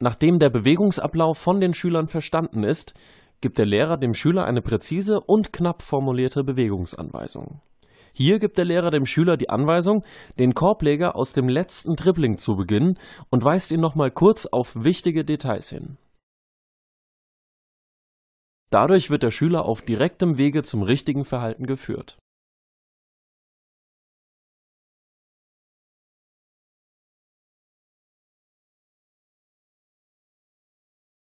Nachdem der Bewegungsablauf von den Schülern verstanden ist, gibt der Lehrer dem Schüler eine präzise und knapp formulierte Bewegungsanweisung. Hier gibt der Lehrer dem Schüler die Anweisung, den Korbleger aus dem letzten Dribbling zu beginnen und weist ihn nochmal kurz auf wichtige Details hin. Dadurch wird der Schüler auf direktem Wege zum richtigen Verhalten geführt.